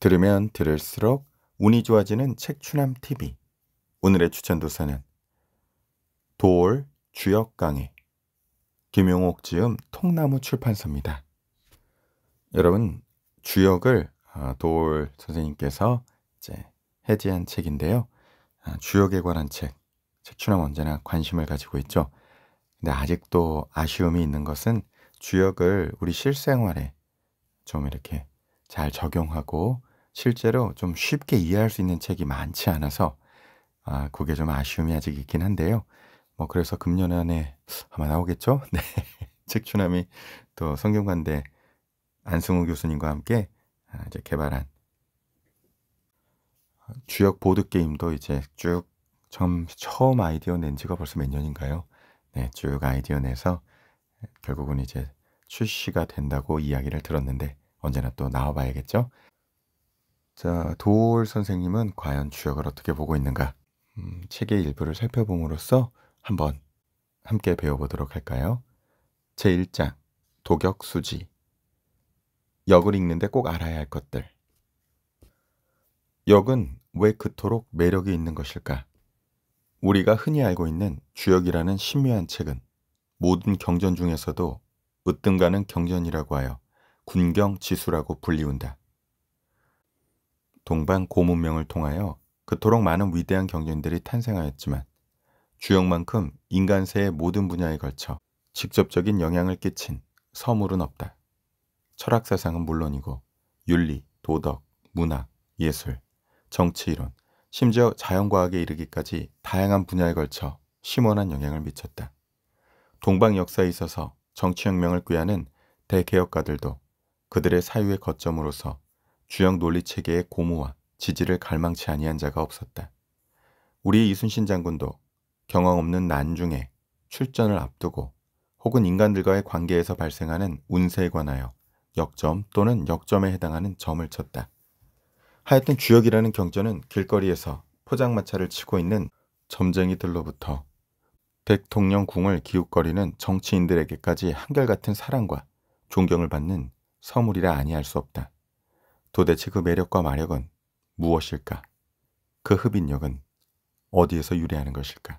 들으면 들을수록 운이 좋아지는 책 추남 TV. 오늘의 추천 도서는 도올 주역 강의 김용옥 지음 통나무 출판사입니다. 여러분 주역을 도올 아, 선생님께서 이제 해제한 책인데요. 아, 주역에 관한 책, 책 추남 언제나 관심을 가지고 있죠. 근데 아직도 아쉬움이 있는 것은 주역을 우리 실생활에 좀 이렇게 잘 적용하고 실제로 좀 쉽게 이해할 수 있는 책이 많지 않아서 아, 그게 좀 아쉬움이 아직 있긴 한데요. 뭐 그래서 금년 안에 아마 나오겠죠? 네. 책추남이 또 성균관대 안승우 교수님과 함께 아, 이제 개발한 주역 보드 게임도 이제 쭉 처음, 처음 아이디어 낸 지가 벌써 몇 년인가요? 네, 쭉 아이디어 내서 결국은 이제 출시가 된다고 이야기를 들었는데 언제나 또 나와봐야겠죠? 자, 도올 선생님은 과연 주역을 어떻게 보고 있는가? 음, 책의 일부를 살펴봄으로써 한번 함께 배워보도록 할까요? 제1장 도격수지 역을 읽는데 꼭 알아야 할 것들 역은 왜 그토록 매력이 있는 것일까? 우리가 흔히 알고 있는 주역이라는 신묘한 책은 모든 경전 중에서도 으뜸가는 경전이라고 하여 군경지수라고 불리운다. 동방 고문명을 통하여 그토록 많은 위대한 경전들이 탄생하였지만 주역만큼 인간세의 모든 분야에 걸쳐 직접적인 영향을 끼친 서물은 없다. 철학사상은 물론이고 윤리, 도덕, 문학, 예술, 정치이론, 심지어 자연과학에 이르기까지 다양한 분야에 걸쳐 심원한 영향을 미쳤다. 동방 역사에 있어서 정치혁명을 꾀하는 대개혁가들도 그들의 사유의 거점으로서 주역 논리 체계의 고무와 지지를 갈망치 아니한 자가 없었다. 우리 이순신 장군도 경험 없는 난중에 출전을 앞두고 혹은 인간들과의 관계에서 발생하는 운세에 관하여 역점 또는 역점에 해당하는 점을 쳤다. 하여튼 주역이라는 경전은 길거리에서 포장마차를 치고 있는 점쟁이들로부터 대통령 궁을 기웃거리는 정치인들에게까지 한결같은 사랑과 존경을 받는 서물이라 아니할 수 없다. 도대체 그 매력과 마력은 무엇일까? 그 흡인력은 어디에서 유래하는 것일까?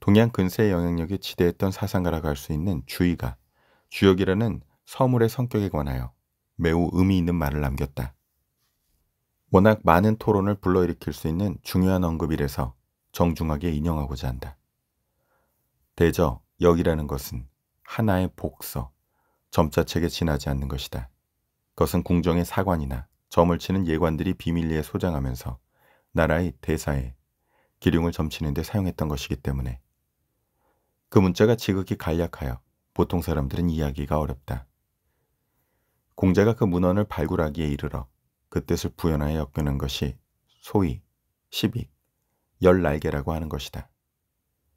동양 근세의 영향력이 지대했던 사상가라고 할 수 있는 주의가 주역이라는 서물의 성격에 관하여 매우 의미 있는 말을 남겼다. 워낙 많은 토론을 불러일으킬 수 있는 중요한 언급이라서 정중하게 인용하고자 한다. 대저, 역이라는 것은 하나의 복서, 점자책에 지나지 않는 것이다. 그것은 궁정의 사관이나 점을 치는 예관들이 비밀리에 소장하면서 나라의 대사에 기륭을 점치는 데 사용했던 것이기 때문에 그 문자가 지극히 간략하여 보통 사람들은 이해하기가 어렵다. 공자가 그 문헌을 발굴하기에 이르러 그 뜻을 부연하여 엮는 이 것이 소위 십익, 열 날개라고 하는 것이다.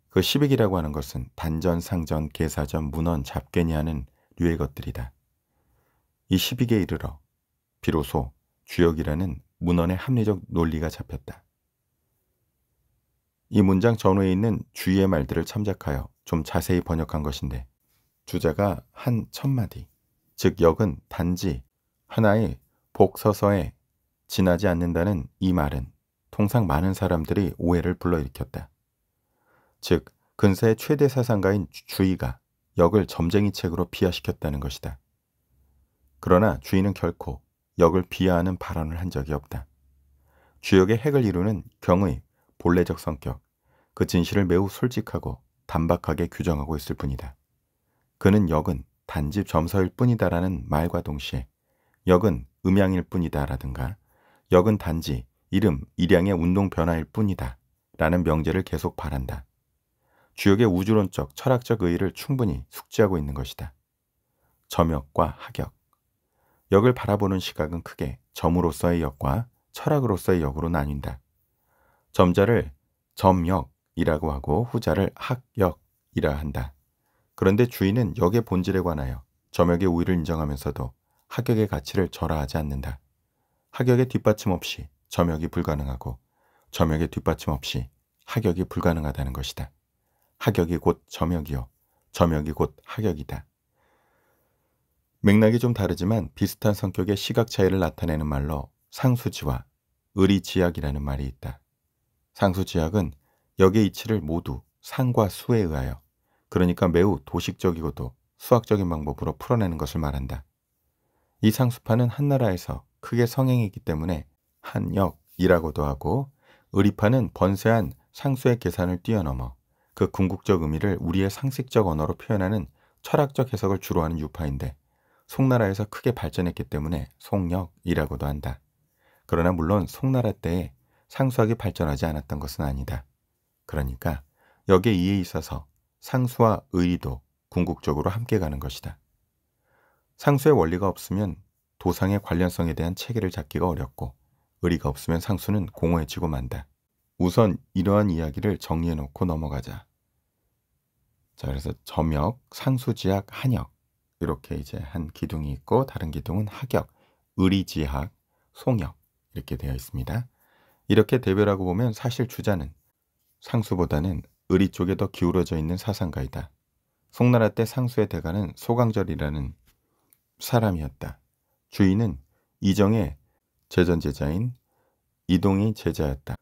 그 십익이라고 하는 것은 단전, 상전, 계사전, 문헌, 잡개니 하는 류의 것들이다. 이 12개 이르러 비로소 주역이라는 문헌의 합리적 논리가 잡혔다. 이 문장 전후에 있는 주의의 말들을 참작하여 좀 자세히 번역한 것인데 주자가 한 첫마디, 즉 역은 단지 하나의 복서서에 지나지 않는다는 이 말은 통상 많은 사람들이 오해를 불러일으켰다. 즉 근세의 최대 사상가인 주의가 역을 점쟁이 책으로 비하시켰다는 것이다. 그러나 주인은 결코 역을 비하하는 발언을 한 적이 없다. 주역의 핵을 이루는 경의, 본래적 성격, 그 진실을 매우 솔직하고 단박하게 규정하고 있을 뿐이다. 그는 역은 단지 점서일 뿐이다라는 말과 동시에 역은 음양일 뿐이다라든가 역은 단지 이름, 일양의 운동 변화일 뿐이다 라는 명제를 계속 바란다. 주역의 우주론적, 철학적 의의를 충분히 숙지하고 있는 것이다. 점역과 학역, 역을 바라보는 시각은 크게 점으로서의 역과 철학으로서의 역으로 나뉜다. 점자를 점역이라고 하고 후자를 학역이라 한다. 그런데 주인은 역의 본질에 관하여 점역의 우위를 인정하면서도 학역의 가치를 절하하지 않는다. 학역의 뒷받침 없이 점역이 불가능하고 점역의 뒷받침 없이 학역이 불가능하다는 것이다. 학역이 곧 점역이요. 점역이 곧 학역이다. 맥락이 좀 다르지만 비슷한 성격의 시각 차이를 나타내는 말로 상수지와 의리지약이라는 말이 있다. 상수지약은 역의 이치를 모두 상과 수에 의하여 그러니까 매우 도식적이고도 수학적인 방법으로 풀어내는 것을 말한다. 이 상수파는 한나라에서 크게 성행이기 때문에 한역이라고도 하고 의리파는 번세한 상수의 계산을 뛰어넘어 그 궁극적 의미를 우리의 상식적 언어로 표현하는 철학적 해석을 주로 하는 유파인데 송나라에서 크게 발전했기 때문에 송역이라고도 한다. 그러나 물론 송나라 때에 상수학이 발전하지 않았던 것은 아니다. 그러니까 역의 이에 있어서 상수와 의리도 궁극적으로 함께 가는 것이다. 상수의 원리가 없으면 도상의 관련성에 대한 체계를 잡기가 어렵고 의리가 없으면 상수는 공허해지고 만다. 우선 이러한 이야기를 정리해놓고 넘어가자. 자, 그래서 점역, 상수지약, 한역 이렇게 이제 한 기둥이 있고 다른 기둥은 하격, 의리지학, 송역 이렇게 되어 있습니다. 이렇게 대별하고 보면 사실 주자는 상수보다는 의리 쪽에 더 기울어져 있는 사상가이다. 송나라 때 상수의 대가는 소강절이라는 사람이었다. 주인은 이정의 제전제자인 이동이 제자였다.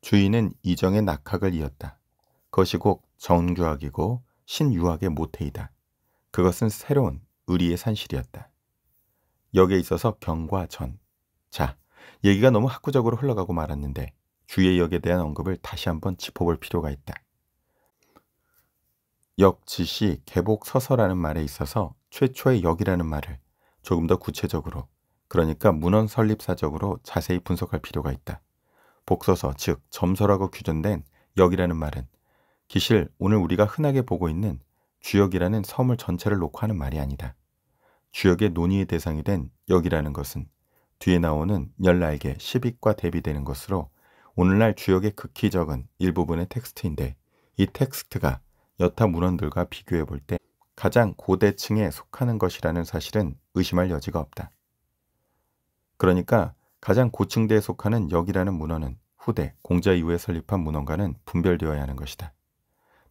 주인은 이정의 낙학을 이었다. 것이 곧 정규학이고 신유학의 모태이다. 그것은 새로운 의리의 산실이었다. 역에 있어서 경과 전. 자, 얘기가 너무 학구적으로 흘러가고 말았는데 주의 역에 대한 언급을 다시 한번 짚어볼 필요가 있다. 역지시 개복서서라는 말에 있어서 최초의 역이라는 말을 조금 더 구체적으로 그러니까 문헌 설립사적으로 자세히 분석할 필요가 있다. 복서서 즉 점서라고 규정된 역이라는 말은 기실 오늘 우리가 흔하게 보고 있는 주역이라는 섬을 전체를 놓고 하는 말이 아니다. 주역의 논의의 대상이 된 역이라는 것은 뒤에 나오는 열날개 10익과 대비되는 것으로 오늘날 주역의 극히 적은 일부분의 텍스트인데 이 텍스트가 여타 문헌들과 비교해 볼 때 가장 고대층에 속하는 것이라는 사실은 의심할 여지가 없다. 그러니까 가장 고층대에 속하는 역이라는 문헌은 후대 공자 이후에 설립한 문헌과는 분별되어야 하는 것이다.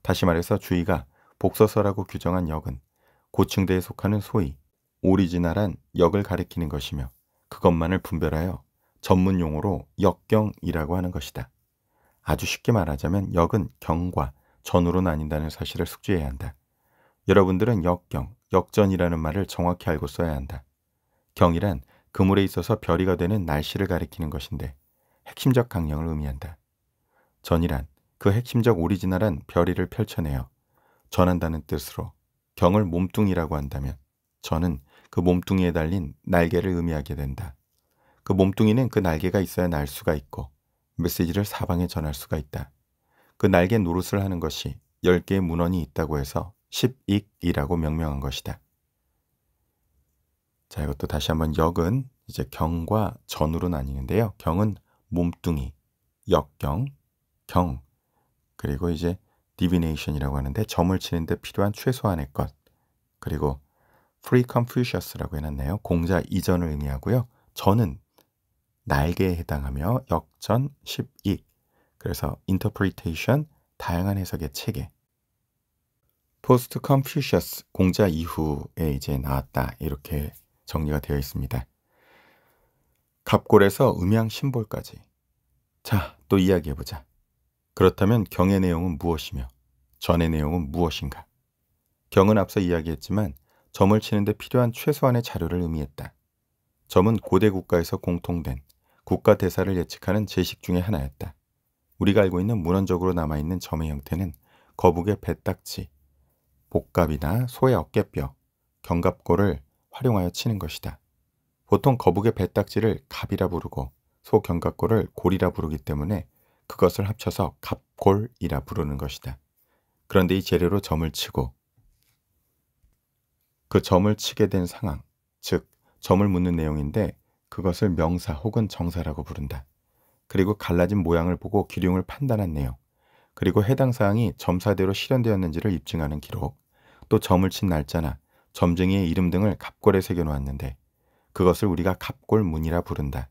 다시 말해서 주의가 복서서라고 규정한 역은 고층대에 속하는 소위 오리지널한 역을 가리키는 것이며 그것만을 분별하여 전문 용어로 역경이라고 하는 것이다. 아주 쉽게 말하자면 역은 경과, 전으로 나뉜다는 사실을 숙지해야 한다. 여러분들은 역경, 역전이라는 말을 정확히 알고 써야 한다. 경이란 그물에 있어서 별이가 되는 날씨를 가리키는 것인데 핵심적 강령을 의미한다. 전이란 그 핵심적 오리지널한 별이를 펼쳐내어 전한다는 뜻으로 경을 몸뚱이라고 한다면 저는 그 몸뚱이에 달린 날개를 의미하게 된다. 그 몸뚱이는 그 날개가 있어야 날 수가 있고 메시지를 사방에 전할 수가 있다. 그 날개 노릇을 하는 것이 10개의 문헌이 있다고 해서 10익이라고 명명한 것이다. 자, 이것도 다시 한번 역은 이제 경과 전으로 나뉘는데요. 경은 몸뚱이, 역경, 경, 그리고 이제 디비네이션이라고 하는데 점을 치는데 필요한 최소한의 것 그리고 free Confucius라고 해놨네요. 공자 이전을 의미하고요. 저는 날개에 해당하며 역전 12 그래서 interpretation 다양한 해석의 체계 포스트 컨퓨셔스 공자 이후에 이제 나왔다 이렇게 정리가 되어 있습니다. 갑골에서 음양 심볼까지 자 또 이야기해보자. 그렇다면 경의 내용은 무엇이며 전의 내용은 무엇인가? 경은 앞서 이야기했지만 점을 치는데 필요한 최소한의 자료를 의미했다. 점은 고대 국가에서 공통된 국가 대사를 예측하는 제식 중의 하나였다. 우리가 알고 있는 문헌적으로 남아있는 점의 형태는 거북의 배딱지, 복갑이나 소의 어깨뼈, 견갑골을 활용하여 치는 것이다. 보통 거북의 배딱지를 갑이라 부르고 소 견갑골을 골이라 부르기 때문에 그것을 합쳐서 갑골이라 부르는 것이다. 그런데 이 재료로 점을 치고 그 점을 치게 된 상황, 즉 점을 묻는 내용인데 그것을 명사 혹은 정사라고 부른다. 그리고 갈라진 모양을 보고 기륭을 판단한 내용, 그리고 해당 사항이 점사대로 실현되었는지를 입증하는 기록, 또 점을 친 날짜나 점쟁이의 이름 등을 갑골에 새겨놓았는데 그것을 우리가 갑골문이라 부른다.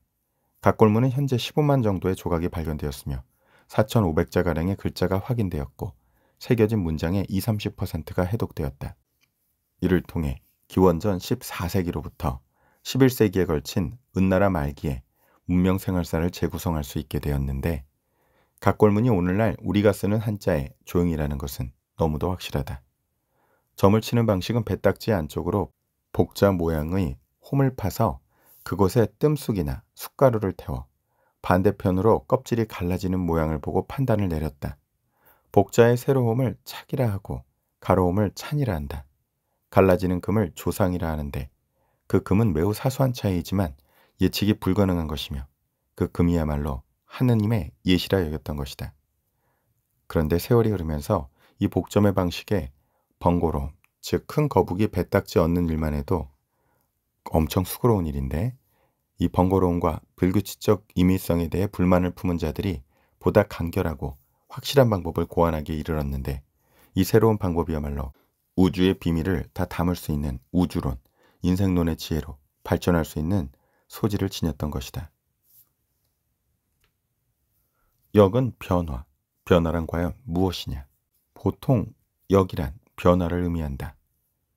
갑골문은 현재 15만 정도의 조각이 발견되었으며 4,500자가량의 글자가 확인되었고 새겨진 문장의 20, 30%가 해독되었다. 이를 통해 기원전 14세기로부터 11세기에 걸친 은나라 말기에 문명생활사를 재구성할 수 있게 되었는데 각골문이 오늘날 우리가 쓰는 한자의 조형이라는 것은 너무도 확실하다. 점을 치는 방식은 배딱지 안쪽으로 복자 모양의 홈을 파서 그곳에 뜸쑥이나 숟가루를 태워 반대편으로 껍질이 갈라지는 모양을 보고 판단을 내렸다. 복자의 새로움을 착이라 하고 가로움을 찬이라 한다. 갈라지는 금을 조상이라 하는데 그 금은 매우 사소한 차이이지만 예측이 불가능한 것이며 그 금이야말로 하느님의 예시라 여겼던 것이다. 그런데 세월이 흐르면서 이 복점의 방식에 번거로즉 큰 거북이 배딱지 얻는 일만 해도 엄청 수고로운 일인데 이 번거로움과 불규칙적 임의성에 대해 불만을 품은 자들이 보다 간결하고 확실한 방법을 고안하기에 이르렀는데 이 새로운 방법이야말로 우주의 비밀을 다 담을 수 있는 우주론, 인생론의 지혜로 발전할 수 있는 소지를 지녔던 것이다. 역은 변화, 변화란 과연 무엇이냐? 보통 역이란 변화를 의미한다.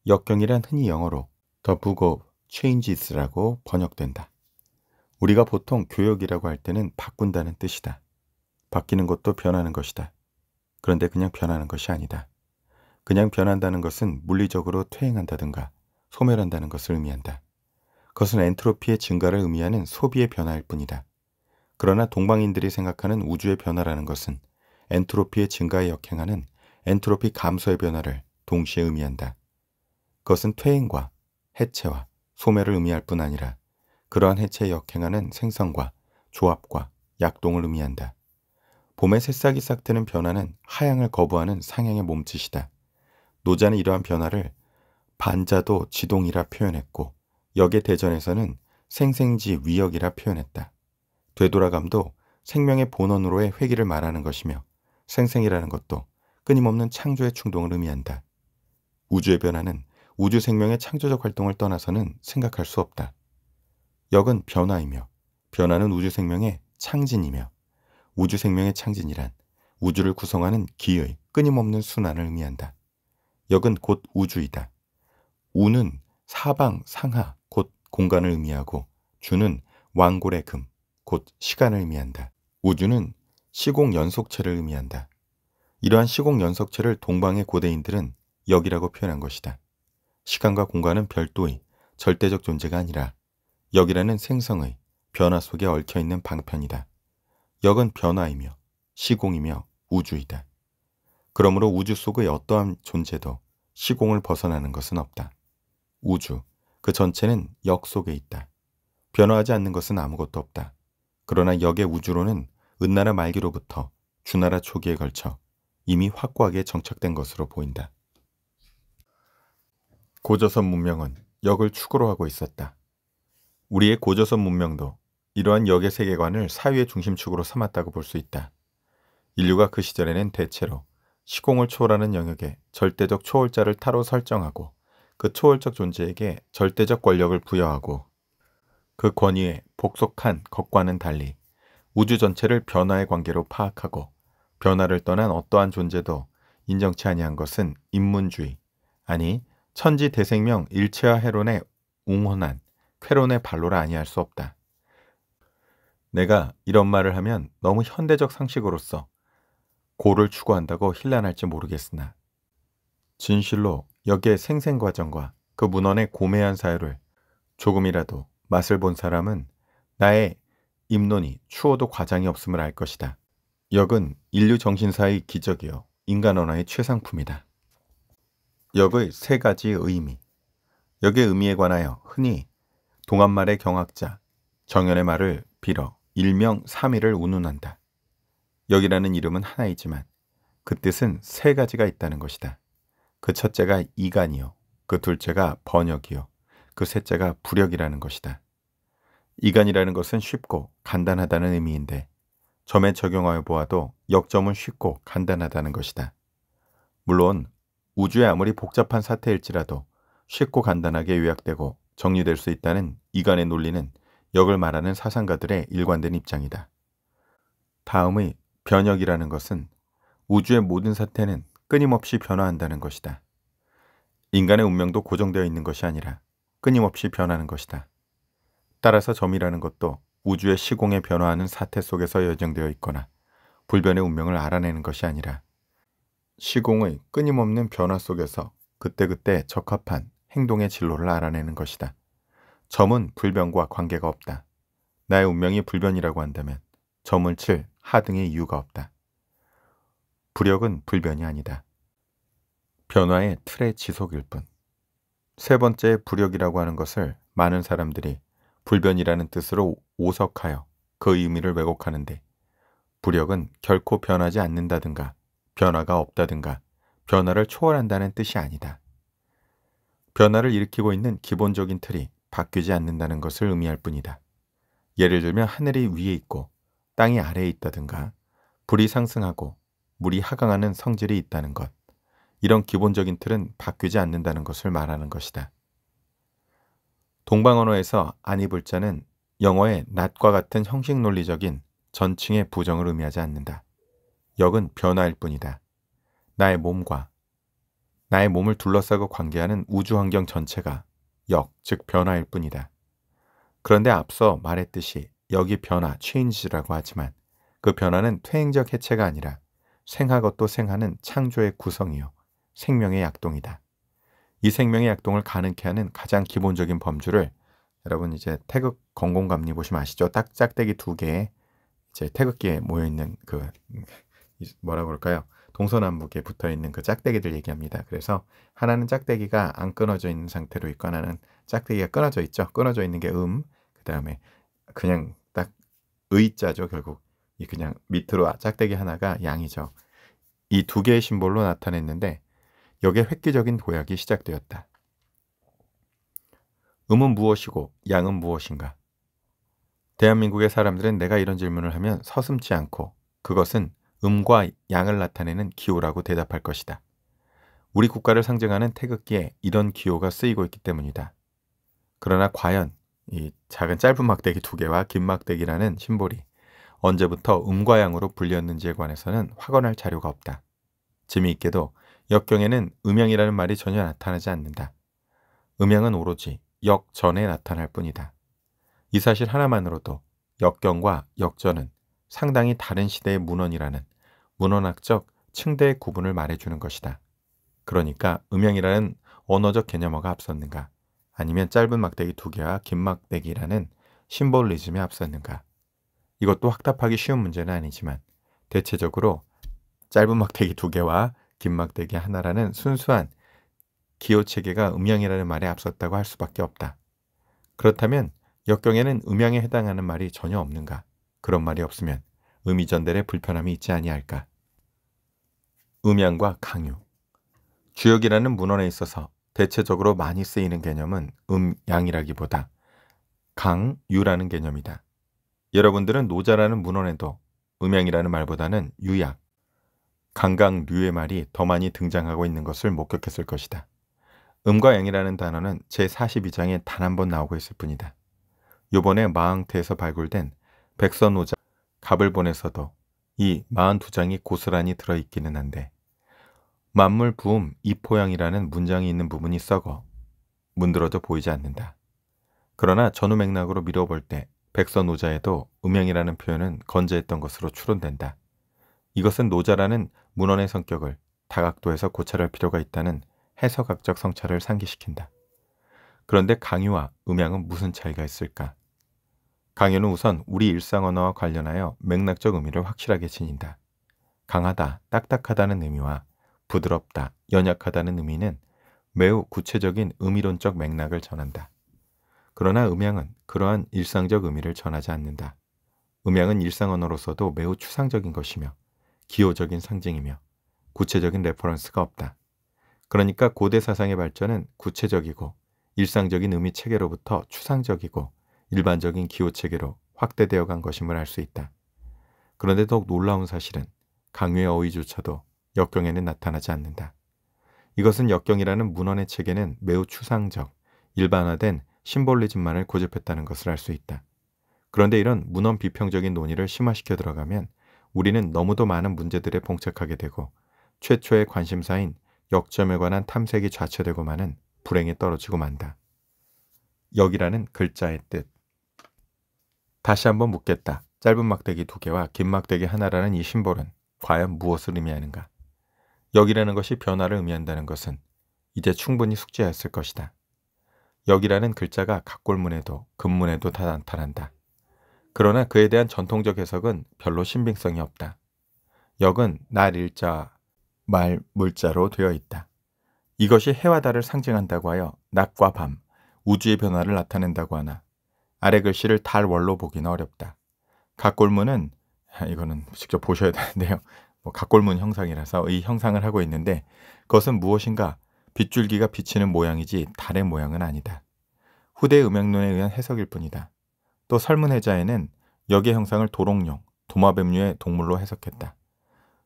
역경이란 흔히 영어로 더 h e Book of Changes라고 번역된다. 우리가 보통 교역이라고 할 때는 바꾼다는 뜻이다. 바뀌는 것도 변하는 것이다. 그런데 그냥 변하는 것이 아니다. 그냥 변한다는 것은 물리적으로 퇴행한다든가 소멸한다는 것을 의미한다. 그것은 엔트로피의 증가를 의미하는 소비의 변화일 뿐이다. 그러나 동방인들이 생각하는 우주의 변화라는 것은 엔트로피의 증가에 역행하는 엔트로피 감소의 변화를 동시에 의미한다. 그것은 퇴행과 해체와 소멸을 의미할 뿐 아니라 그러한 해체에 역행하는 생성과 조합과 약동을 의미한다. 봄의 새싹이 싹트는 변화는 하향을 거부하는 상향의 몸짓이다. 노자는 이러한 변화를 반자도 지동이라 표현했고 역의 대전에서는 생생지 위역이라 표현했다. 되돌아감도 생명의 본원으로의 회기를 말하는 것이며 생생이라는 것도 끊임없는 창조의 충동을 의미한다. 우주의 변화는 우주 생명의 창조적 활동을 떠나서는 생각할 수 없다. 역은 변화이며 변화는 우주 생명의 창진이며 우주 생명의 창진이란 우주를 구성하는 기의 끊임없는 순환을 의미한다. 역은 곧 우주이다. 우는 사방 상하 곧 공간을 의미하고 주는 왕골의 금 곧 시간을 의미한다. 우주는 시공 연속체를 의미한다. 이러한 시공 연속체를 동방의 고대인들은 역이라고 표현한 것이다. 시간과 공간은 별도의 절대적 존재가 아니라 역이라는 생성의 변화 속에 얽혀있는 방편이다. 역은 변화이며 시공이며 우주이다. 그러므로 우주 속의 어떠한 존재도 시공을 벗어나는 것은 없다. 우주, 그 전체는 역 속에 있다. 변화하지 않는 것은 아무것도 없다. 그러나 역의 우주로는 은나라 말기로부터 주나라 초기에 걸쳐 이미 확고하게 정착된 것으로 보인다. 고조선 문명은 역을 축으로 하고 있었다. 우리의 고조선 문명도 이러한 역의 세계관을 사유의 중심축으로 삼았다고 볼 수 있다. 인류가 그 시절에는 대체로 시공을 초월하는 영역에 절대적 초월자를 타로 설정하고 그 초월적 존재에게 절대적 권력을 부여하고 그 권위에 복속한 것과는 달리 우주 전체를 변화의 관계로 파악하고 변화를 떠난 어떠한 존재도 인정치 아니한 것은 인문주의 아니 천지 대생명 일체화 해론에 웅헌한 쾌론의 발로라 아니할 수 없다. 내가 이런 말을 하면 너무 현대적 상식으로서 고를 추구한다고 힐난할지 모르겠으나 진실로 여기에 생생과정과 그 문헌의 고매한 사유를 조금이라도 맛을 본 사람은 나의 입론이 추워도 과장이 없음을 알 것이다. 역은 인류 정신사의 기적이요 인간 언어의 최상품이다. 역의 세 가지 의미. 역의 의미에 관하여 흔히 동안말의 경학자 정연의 말을 빌어 일명 삼위를 운운한다. 여기라는 이름은 하나이지만 그 뜻은 세 가지가 있다는 것이다. 그 첫째가 이간이요. 그 둘째가 번역이요. 그 셋째가 부력이라는 것이다. 이간이라는 것은 쉽고 간단하다는 의미인데 점에 적용하여 보아도 역점은 쉽고 간단하다는 것이다. 물론 우주에 아무리 복잡한 사태일지라도 쉽고 간단하게 요약되고 정리될 수 있다는 이간의 논리는 역을 말하는 사상가들의 일관된 입장이다. 다음의 변역이라는 것은 우주의 모든 사태는 끊임없이 변화한다는 것이다. 인간의 운명도 고정되어 있는 것이 아니라 끊임없이 변하는 것이다. 따라서 점이라는 것도 우주의 시공에 변화하는 사태 속에서 여정되어 있거나 불변의 운명을 알아내는 것이 아니라 시공의 끊임없는 변화 속에서 그때그때 적합한 행동의 진로를 알아내는 것이다. 점은 불변과 관계가 없다. 나의 운명이 불변이라고 한다면 점을 칠 하등의 이유가 없다. 부력은 불변이 아니다. 변화의 틀의 지속일 뿐. 세 번째 부력이라고 하는 것을 많은 사람들이 불변이라는 뜻으로 오석하여 그 의미를 왜곡하는데 부력은 결코 변하지 않는다든가 변화가 없다든가 변화를 초월한다는 뜻이 아니다. 변화를 일으키고 있는 기본적인 틀이 바뀌지 않는다는 것을 의미할 뿐이다. 예를 들면 하늘이 위에 있고 땅이 아래에 있다든가 불이 상승하고 물이 하강하는 성질이 있다는 것, 이런 기본적인 틀은 바뀌지 않는다는 것을 말하는 것이다. 동방 언어에서 아니불자는 영어의 낮과 같은 형식 논리적인 전칭의 부정을 의미하지 않는다. 역은 변화일 뿐이다. 나의 몸과 나의 몸을 둘러싸고 관계하는 우주 환경 전체가 역, 즉 변화일 뿐이다. 그런데 앞서 말했듯이 여기 변화, c 인 a 라고 하지만 그 변화는 퇴행적 해체가 아니라 생하고 또 생하는 창조의 구성이요. 생명의 약동이다. 이 생명의 약동을 가능케 하는 가장 기본적인 범주를 여러분 이제 태극 건공감리 보시면 아시죠? 딱 짝대기 두 개에 이제 태극기에 모여 있는 그 뭐라 그럴까요? 동서남북에 붙어 있는 그 짝대기들 얘기합니다. 그래서 하나는 짝대기가 안 끊어져 있는 상태로 있고 하나는 짝대기가 끊어져 있죠. 끊어져 있는 게 음, 그 다음에 그냥 딱 의자죠. 결국 이 그냥 밑으로 짝대기 하나가 양이죠. 이 두 개의 심볼로 나타냈는데 여기에 획기적인 도약이 시작되었다. 음은 무엇이고 양은 무엇인가? 대한민국의 사람들은 내가 이런 질문을 하면 서슴치 않고 그것은 음과 양을 나타내는 기호라고 대답할 것이다. 우리 국가를 상징하는 태극기에 이런 기호가 쓰이고 있기 때문이다. 그러나 과연 이 작은 짧은 막대기 두 개와 긴 막대기라는 심볼이 언제부터 음과 양으로 불렸는지에 관해서는 확언할 자료가 없다. 재미있게도 역경에는 음양이라는 말이 전혀 나타나지 않는다. 음양은 오로지 역 전에 나타날 뿐이다. 이 사실 하나만으로도 역경과 역전은 상당히 다른 시대의 문헌이라는 문헌학적 층대 의 구분을 말해주는 것이다. 그러니까 음향이라는 언어적 개념어가 앞섰는가 아니면 짧은 막대기 두 개와 긴 막대기라는 심볼리즘이 앞섰는가 이것도 확답하기 쉬운 문제는 아니지만 대체적으로 짧은 막대기 두 개와 긴 막대기 하나라는 순수한 기호 체계가 음향이라는 말에 앞섰다고 할 수밖에 없다. 그렇다면 역경에는 음향에 해당하는 말이 전혀 없는가? 그런 말이 없으면 의미 전달에 불편함이 있지 아니할까? 음양과 강요. 주역이라는 문헌에 있어서 대체적으로 많이 쓰이는 개념은 음양이라기보다 강유라는 개념이다. 여러분들은 노자라는 문헌에도 음양이라는 말보다는 유약, 강강류의 말이 더 많이 등장하고 있는 것을 목격했을 것이다. 음과 양이라는 단어는 제42장에 단 한 번 나오고 있을 뿐이다. 요번에 마항태에서 발굴된 백선노자 갑을 보내서도 이 42장이 고스란히 들어있기는 한데 만물 부음 이포양이라는 문장이 있는 부분이 썩어 문드러져 보이지 않는다. 그러나 전후 맥락으로 미뤄볼 때백선노자에도 음양이라는 표현은 건재했던 것으로 추론된다. 이것은 노자라는 문헌의 성격을 다각도에서 고찰할 필요가 있다는 해석학적 성찰을 상기시킨다. 그런데 강유와 음양은 무슨 차이가 있을까? 강연은 우선 우리 일상 언어와 관련하여 맥락적 의미를 확실하게 지닌다. 강하다, 딱딱하다는 의미와 부드럽다, 연약하다는 의미는 매우 구체적인 의미론적 맥락을 전한다. 그러나 음향은 그러한 일상적 의미를 전하지 않는다. 음향은 일상 언어로서도 매우 추상적인 것이며 기호적인 상징이며 구체적인 레퍼런스가 없다. 그러니까 고대 사상의 발전은 구체적이고 일상적인 의미 체계로부터 추상적이고 일반적인 기호체계로 확대되어 간 것임을 알 수 있다. 그런데 더욱 놀라운 사실은 강요의 어휘조차도 역경에는 나타나지 않는다. 이것은 역경이라는 문헌의 체계는 매우 추상적, 일반화된 심볼리즘만을 고집했다는 것을 알 수 있다. 그런데 이런 문헌 비평적인 논의를 심화시켜 들어가면 우리는 너무도 많은 문제들에 봉착하게 되고 최초의 관심사인 역점에 관한 탐색이 좌체되고 마은 불행에 떨어지고 만다. 역이라는 글자의 뜻, 다시 한번 묻겠다. 짧은 막대기 두 개와 긴 막대기 하나라는 이 심볼은 과연 무엇을 의미하는가? 여기라는 것이 변화를 의미한다는 것은 이제 충분히 숙지하였을 것이다. 여기라는 글자가 각골문에도 금문에도 다 나타난다. 그러나 그에 대한 전통적 해석은 별로 신빙성이 없다. 역은 날 일자, 말 물자로 되어 있다. 이것이 해와 달을 상징한다고 하여 낮과 밤, 우주의 변화를 나타낸다고 하나 아래 글씨를 달월로 보기는 어렵다. 각골문은 아, 이거는 직접 보셔야 되는데요. 뭐 각골문 형상이라서 이 형상을 하고 있는데 그것은 무엇인가 빗줄기가 비치는 모양이지 달의 모양은 아니다. 후대 음향론에 의한 해석일 뿐이다. 또 설문해자에는 역의 형상을 도롱뇽, 도마뱀류의 동물로 해석했다.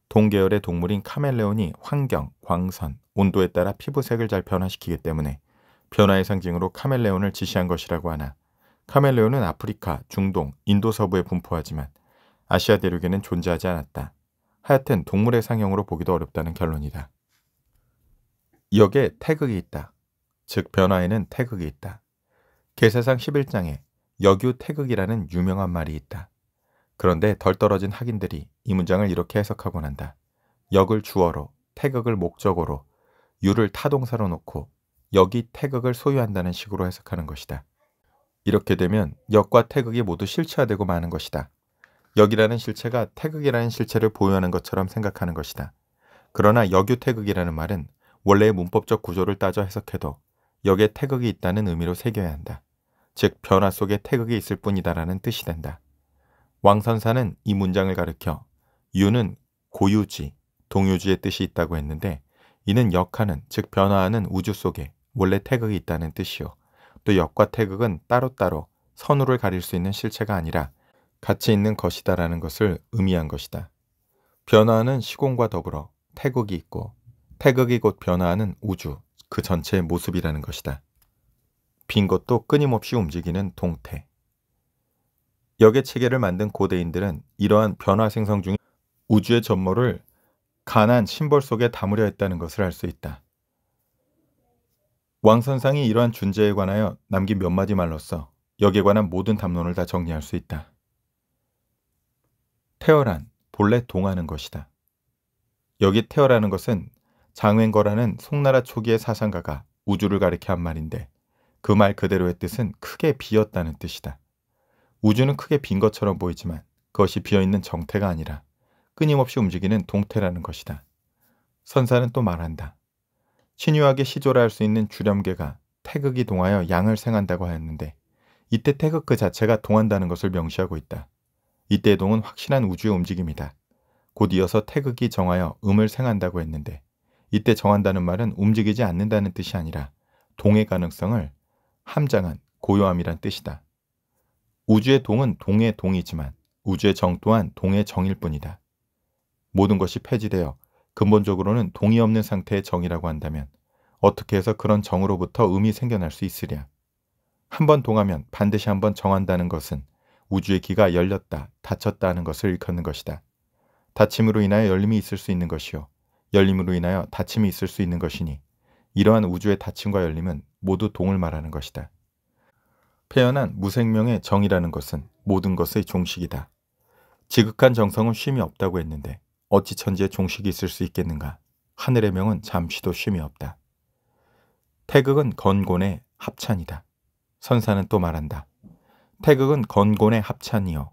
동계열의 동물인 카멜레온이 환경, 광선, 온도에 따라 피부색을 잘 변화시키기 때문에 변화의 상징으로 카멜레온을 지시한 것이라고 하나 카멜레온은 아프리카, 중동, 인도 서부에 분포하지만 아시아 대륙에는 존재하지 않았다. 하여튼 동물의 상형으로 보기도 어렵다는 결론이다. 역에 태극이 있다. 즉 변화에는 태극이 있다. 개사상 11장에 역유 태극이라는 유명한 말이 있다. 그런데 덜 떨어진 학인들이 이 문장을 이렇게 해석하곤 한다. 역을 주어로, 태극을 목적으로 유를 타동사로 놓고 역이 태극을 소유한다는 식으로 해석하는 것이다. 이렇게 되면 역과 태극이 모두 실체화되고 마는 것이다. 역이라는 실체가 태극이라는 실체를 보유하는 것처럼 생각하는 것이다. 그러나 역유태극이라는 말은 원래의 문법적 구조를 따져 해석해도 역에 태극이 있다는 의미로 새겨야 한다. 즉 변화 속에 태극이 있을 뿐이다라는 뜻이 된다. 왕선사는 이 문장을 가르켜 유는 고유지, 동유지의 뜻이 있다고 했는데 이는 역하는 즉 변화하는 우주 속에 원래 태극이 있다는 뜻이요. 또 역과 태극은 따로따로 선우를 가릴 수 있는 실체가 아니라 같이 있는 것이다라는 것을 의미한 것이다. 변화하는 시공과 더불어 태극이 있고 태극이 곧 변화하는 우주 그 전체의 모습이라는 것이다. 빈 것도 끊임없이 움직이는 동태. 역의 체계를 만든 고대인들은 이러한 변화 생성 중 우주의 전모를 가난 심벌 속에 담으려 했다는 것을 알 수 있다. 왕선상이 이러한 준재에 관하여 남긴 몇 마디 말로써 역에 관한 모든 담론을 다 정리할 수 있다. 태어란 본래 동하는 것이다. 여기 태어라는 것은 장웬거라는 송나라 초기의 사상가가 우주를 가리켜 한 말인데 그 말 그대로의 뜻은 크게 비었다는 뜻이다. 우주는 크게 빈 것처럼 보이지만 그것이 비어있는 정태가 아니라 끊임없이 움직이는 동태라는 것이다. 선사는 또 말한다. 신유하게 시조라 할 수 있는 주렴계가 태극이 동하여 양을 생한다고 하였는데 이때 태극 그 자체가 동한다는 것을 명시하고 있다. 이때 동은 확실한 우주의 움직임이다. 곧 이어서 태극이 정하여 음을 생한다고 했는데 이때 정한다는 말은 움직이지 않는다는 뜻이 아니라 동의 가능성을 함장한 고요함이란 뜻이다. 우주의 동은 동의 동이지만 우주의 정 또한 동의 정일 뿐이다. 모든 것이 폐지되어 근본적으로는 동의 없는 상태의 정이라고 한다면 어떻게 해서 그런 정으로부터 음이 생겨날 수 있으랴. 한 번 동하면 반드시 한 번 정한다는 것은 우주의 기가 열렸다, 닫혔다 하는 것을 일컫는 것이다. 닫힘으로 인하여 열림이 있을 수 있는 것이요. 열림으로 인하여 닫힘이 있을 수 있는 것이니 이러한 우주의 닫힘과 열림은 모두 동을 말하는 것이다. 태어한 무생명의 정이라는 것은 모든 것의 종식이다. 지극한 정성은 쉼이 없다고 했는데 어찌 천지에 종식이 있을 수 있겠는가. 하늘의 명은 잠시도 쉼이 없다. 태극은 건곤의 합찬이다. 선사는 또 말한다. 태극은 건곤의 합찬이요.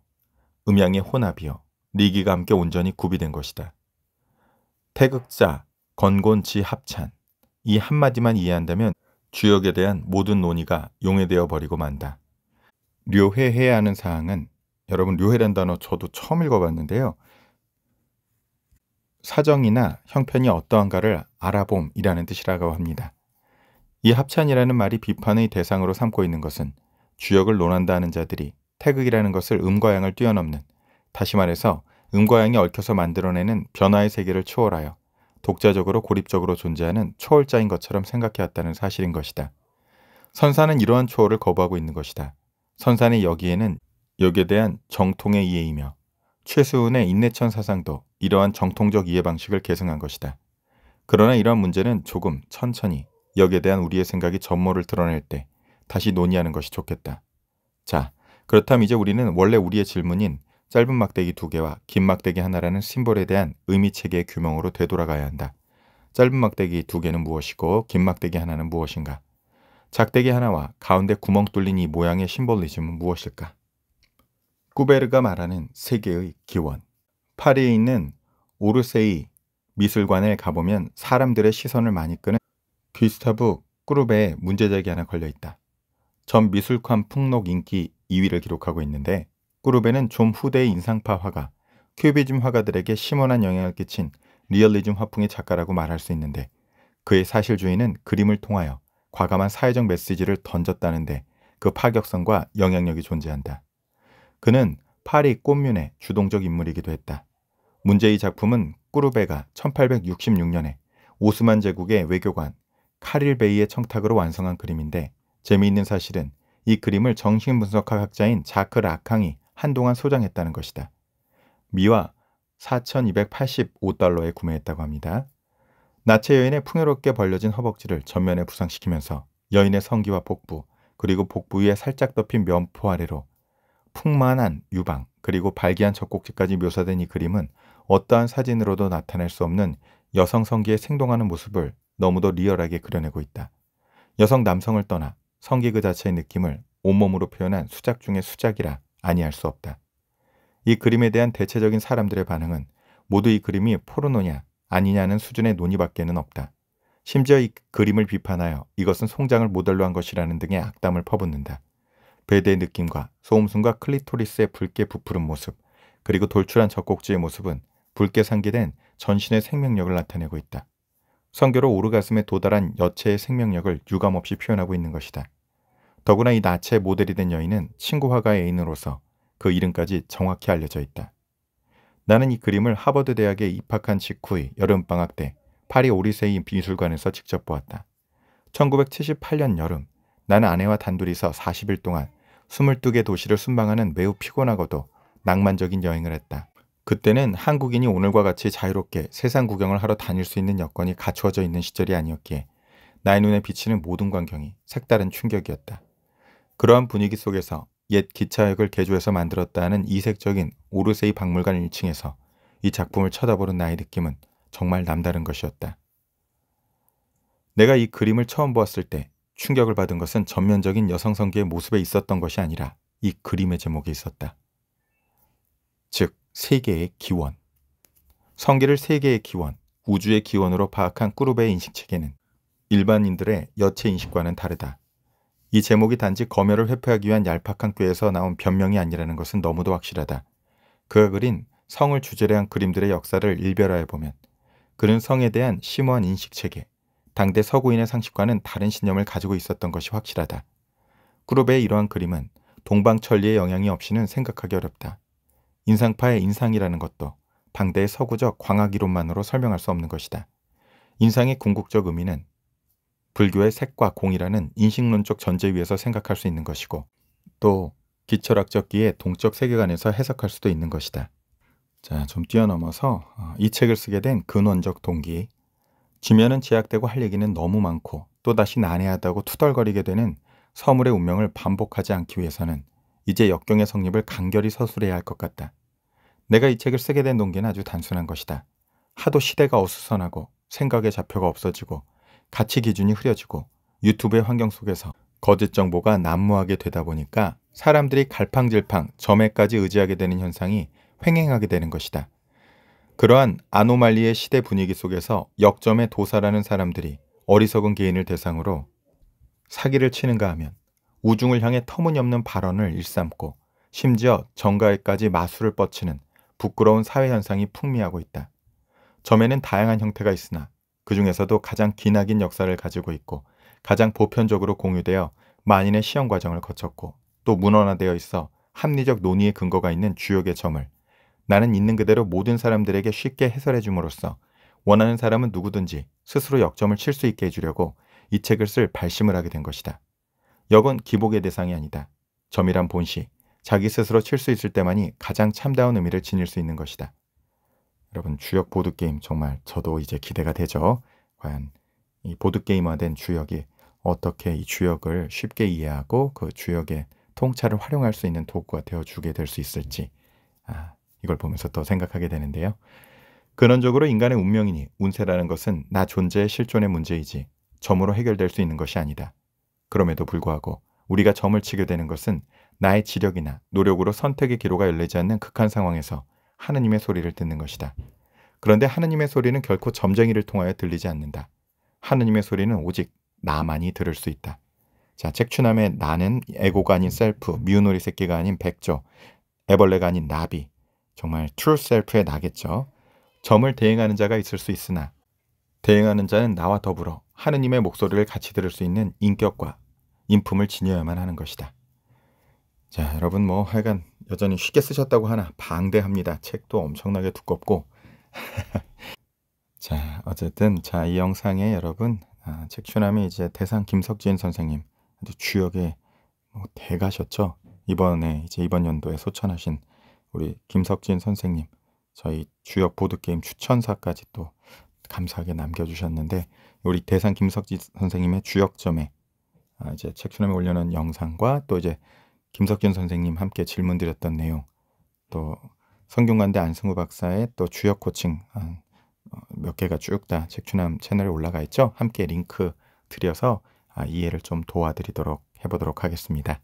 음양의 혼합이요. 리기가 함께 온전히 구비된 것이다. 태극자, 건곤지 합찬. 이 한마디만 이해한다면 주역에 대한 모든 논의가 용해되어 버리고 만다. 료해해야 하는 사항은 여러분 료해란 단어 저도 처음 읽어봤는데요. 사정이나 형편이 어떠한가를 알아봄이라는 뜻이라고 합니다. 이 합찬이라는 말이 비판의 대상으로 삼고 있는 것은 주역을 논한다는 자들이 태극이라는 것을 음과 양을 뛰어넘는 다시 말해서 음과 양이 얽혀서 만들어내는 변화의 세계를 초월하여 독자적으로 고립적으로 존재하는 초월자인 것처럼 생각해왔다는 사실인 것이다. 선사는 이러한 초월을 거부하고 있는 것이다. 선사는 여기에는 역에 대한 정통의 이해이며 최수은의 인내천 사상도 이러한 정통적 이해 방식을 계승한 것이다. 그러나 이러한 문제는 조금 천천히 역에 대한 우리의 생각이 전모를 드러낼 때 다시 논의하는 것이 좋겠다. 자, 그렇다면 이제 우리는 원래 우리의 질문인 짧은 막대기 두 개와 긴 막대기 하나라는 심벌에 대한 의미 체계의 규명으로 되돌아가야 한다. 짧은 막대기 두 개는 무엇이고 긴 막대기 하나는 무엇인가? 작대기 하나와 가운데 구멍 뚫린 이 모양의 심벌리즘은 무엇일까? 쿠베르가 말하는 세계의 기원. 파리에 있는 오르세이 미술관에 가보면 사람들의 시선을 많이 끄는 귀스타브 꾸르베의 문제작이 하나 걸려 있다. 전 미술관 폭록 인기 2위를 기록하고 있는데 꾸르베는 좀 후대의 인상파 화가, 큐비즘 화가들에게 심원한 영향을 끼친 리얼리즘 화풍의 작가라고 말할 수 있는데 그의 사실주의는 그림을 통하여 과감한 사회적 메시지를 던졌다는데 그 파격성과 영향력이 존재한다. 그는 파리 꽃뮤의 주동적 인물이기도 했다. 문제의 작품은 꾸르베가 1866년에 오스만 제국의 외교관 카릴베이의 청탁으로 완성한 그림인데 재미있는 사실은 이 그림을 정신분석학 학자인 자크 라캉이 한동안 소장했다는 것이다. 미화 4,285달러에 구매했다고 합니다. 나체 여인의 풍요롭게 벌려진 허벅지를 전면에 부상시키면서 여인의 성기와 복부 그리고 복부 위에 살짝 덮인 면포 아래로 풍만한 유방 그리고 발기한 젖꼭지까지 묘사된 이 그림은 어떠한 사진으로도 나타낼 수 없는 여성 성기의 생동하는 모습을 너무도 리얼하게 그려내고 있다. 여성 남성을 떠나 성기 그 자체의 느낌을 온몸으로 표현한 수작 중의 수작이라 아니할 수 없다. 이 그림에 대한 대체적인 사람들의 반응은 모두 이 그림이 포르노냐 아니냐는 수준의 논의밖에는 없다. 심지어 이 그림을 비판하여 이것은 송장을 모델로 한 것이라는 등의 악담을 퍼붓는다. 베드의 느낌과 소음순과 클리토리스의 붉게 부푸른 모습, 그리고 돌출한 젖꼭지의 모습은 붉게 상기된 전신의 생명력을 나타내고 있다. 성교로 오르가슴에 도달한 여체의 생명력을 유감없이 표현하고 있는 것이다. 더구나 이 나체의 모델이 된 여인은 친구 화가의 애인으로서 그 이름까지 정확히 알려져 있다. 나는 이 그림을 하버드 대학에 입학한 직후의 여름방학 때 파리 오리세이 미술관에서 직접 보았다. 1978년 여름, 나는 아내와 단둘이서 40일 동안 22개 도시를 순방하는 매우 피곤하고도 낭만적인 여행을 했다. 그때는 한국인이 오늘과 같이 자유롭게 세상 구경을 하러 다닐 수 있는 여건이 갖추어져 있는 시절이 아니었기에 나의 눈에 비치는 모든 광경이 색다른 충격이었다. 그러한 분위기 속에서 옛 기차역을 개조해서 만들었다는 이색적인 오르세이 박물관 1층에서 이 작품을 쳐다보는 나의 느낌은 정말 남다른 것이었다. 내가 이 그림을 처음 보았을 때 충격을 받은 것은 전면적인 여성 성기의 모습에 있었던 것이 아니라 이 그림의 제목에 있었다. 즉, 세계의 기원. 성기를 세계의 기원, 우주의 기원으로 파악한 꾸르베의 인식체계는 일반인들의 여체 인식과는 다르다. 이 제목이 단지 검열을 회피하기 위한 얄팍한 꾀에서 나온 변명이 아니라는 것은 너무도 확실하다. 그가 그린 성을 주제로 한 그림들의 역사를 일별화해 보면 그는 성에 대한 심오한 인식체계, 당대 서구인의 상식과는 다른 신념을 가지고 있었던 것이 확실하다. 그룹의 이러한 그림은 동방 천리의 영향이 없이는 생각하기 어렵다. 인상파의 인상이라는 것도 당대의 서구적 광학 이론만으로 설명할 수 없는 것이다. 인상의 궁극적 의미는 불교의 색과 공이라는 인식론적 전제 위에서 생각할 수 있는 것이고 또 기철학적 기의 동적 세계관에서 해석할 수도 있는 것이다. 자, 좀 뛰어넘어서 어, 이 책을 쓰게 된 근원적 동기, 지면은 제약되고 할 얘기는 너무 많고 또다시 난해하다고 투덜거리게 되는 서물의 운명을 반복하지 않기 위해서는 이제 역경의 성립을 간결히 서술해야 할 것 같다. 내가 이 책을 쓰게 된 동기는 아주 단순한 것이다. 하도 시대가 어수선하고 생각의 좌표가 없어지고 가치 기준이 흐려지고 유튜브의 환경 속에서 거짓 정보가 난무하게 되다 보니까 사람들이 갈팡질팡 점에까지 의지하게 되는 현상이 횡행하게 되는 것이다. 그러한 아노말리의 시대 분위기 속에서 역점에 도사라는 사람들이 어리석은 개인을 대상으로 사기를 치는가 하면 우중을 향해 터무니없는 발언을 일삼고 심지어 정가에까지 마술을 뻗치는 부끄러운 사회 현상이 풍미하고 있다. 점에는 다양한 형태가 있으나 그 중에서도 가장 기나긴 역사를 가지고 있고 가장 보편적으로 공유되어 만인의 시험 과정을 거쳤고 또 문헌화되어 있어 합리적 논의의 근거가 있는 주역의 점을 나는 있는 그대로 모든 사람들에게 쉽게 해설해 줌으로써 원하는 사람은 누구든지 스스로 역점을 칠 수 있게 해주려고 이 책을 쓸 발심을 하게 된 것이다. 역은 기복의 대상이 아니다. 점이란 본시, 자기 스스로 칠 수 있을 때만이 가장 참다운 의미를 지닐 수 있는 것이다. 여러분 주역 보드게임 정말 저도 이제 기대가 되죠. 과연 이 보드게임화된 주역이 어떻게 이 주역을 쉽게 이해하고 그 주역의 통찰을 활용할 수 있는 도구가 되어주게 될 수 있을지 아, 이걸 보면서 또 생각하게 되는데요. 근원적으로 인간의 운명이니 운세라는 것은 나 존재의 실존의 문제이지 점으로 해결될 수 있는 것이 아니다. 그럼에도 불구하고 우리가 점을 치게 되는 것은 나의 지력이나 노력으로 선택의 기로가 열리지 않는 극한 상황에서 하느님의 소리를 듣는 것이다. 그런데 하느님의 소리는 결코 점쟁이를 통하여 들리지 않는다. 하느님의 소리는 오직 나만이 들을 수 있다. 자, 책추남의 나는 에고가 아닌 셀프, 미우놀이 새끼가 아닌 백조, 애벌레가 아닌 나비, 정말 true s e l f 에 나겠죠. 점을 대행하는 자가 있을 수 있으나 대행하는 자는 나와 더불어 하느님의 목소리를 같이 들을 수 있는 인격과 인품을 지녀야만 하는 것이다. 자, 여러분 뭐 하여간 여전히 쉽게 쓰셨다고 하나 방대합니다. 책도 엄청나게 두껍고 자, 어쨌든 자, 이 영상에 여러분 아, 책추남이 이제 대상 김석진 선생님 주역에뭐 대가셨죠. 이번에 이제 이번 연도에 소천하신 우리 김석진 선생님, 저희 주역 보드게임 추천사까지 또 감사하게 남겨주셨는데 우리 대상 김석진 선생님의 주역점에 아 이제 책수남에 올려놓은 영상과 또 이제 김석진 선생님 함께 질문 드렸던 내용 또 성균관대 안승우 박사의 또 주역 코칭 아, 어, 몇 개가 쭉 다 책추남 채널에 올라가 있죠. 함께 링크 드려서 아, 이해를 좀 도와드리도록 해보도록 하겠습니다.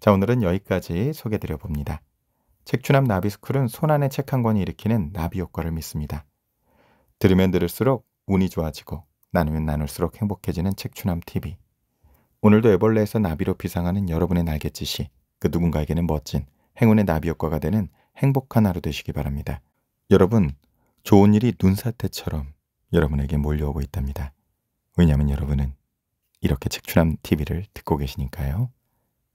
자 오늘은 여기까지 소개드려 봅니다. 책추남 나비스쿨은 손안에책 한 권이 일으키는 나비 효과를 믿습니다. 들으면 들을수록 운이 좋아지고 나누면 나눌수록 행복해지는 책추남 TV. 오늘도 애벌레에서 나비로 비상하는 여러분의 날갯짓이 그 누군가에게는 멋진 행운의 나비 효과가 되는 행복한 하루 되시기 바랍니다. 여러분, 좋은 일이 눈사태처럼 여러분에게 몰려오고 있답니다. 왜냐하면 여러분은 이렇게 책추남 TV를 듣고 계시니까요.